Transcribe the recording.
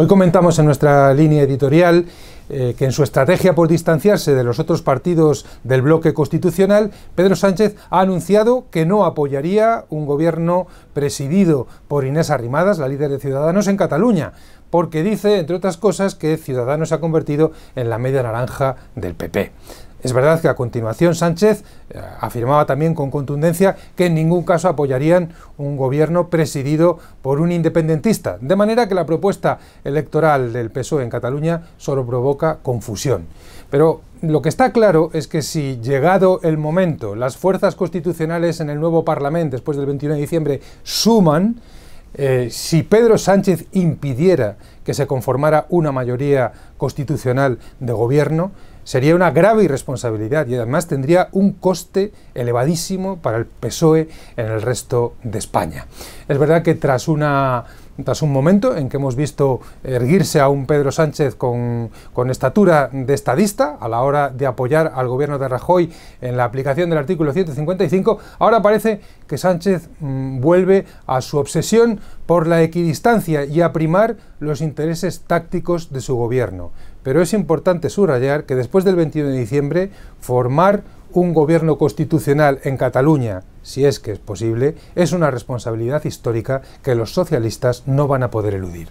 Hoy comentamos en nuestra línea editorial eh, que en su estrategia por distanciarse de los otros partidos del bloque constitucional, Pedro Sánchez ha anunciado que no apoyaría un gobierno presidido por Inés Arrimadas, la líder de Ciudadanos, en Cataluña, porque dice, entre otras cosas, que Ciudadanos se ha convertido en la media naranja del PP. Es verdad que a continuación Sánchez eh, afirmaba también con contundencia que en ningún caso apoyarían un gobierno presidido por un independentista, de manera que la propuesta electoral del PSOE en Cataluña solo provoca confusión. Pero lo que está claro es que si, llegado el momento, las fuerzas constitucionales en el nuevo Parlamento, después del 21 de diciembre, suman, eh, si Pedro Sánchez impidiera que se conformara una mayoría constitucional de gobierno, Sería una grave irresponsabilidad y además tendría un coste elevadísimo para el PSOE en el resto de España. Es verdad que tras tras un momento en que hemos visto erguirse a un Pedro Sánchez con, estatura de estadista a la hora de apoyar al gobierno de Rajoy en la aplicación del artículo 155, ahora parece que Sánchez mm, vuelve a su obsesión por la equidistancia y a primar los intereses tácticos de su gobierno. Pero es importante subrayar que después del 21 de diciembre, formar un gobierno constitucional en Cataluña, si es que es posible, es una responsabilidad histórica que los socialistas no van a poder eludir.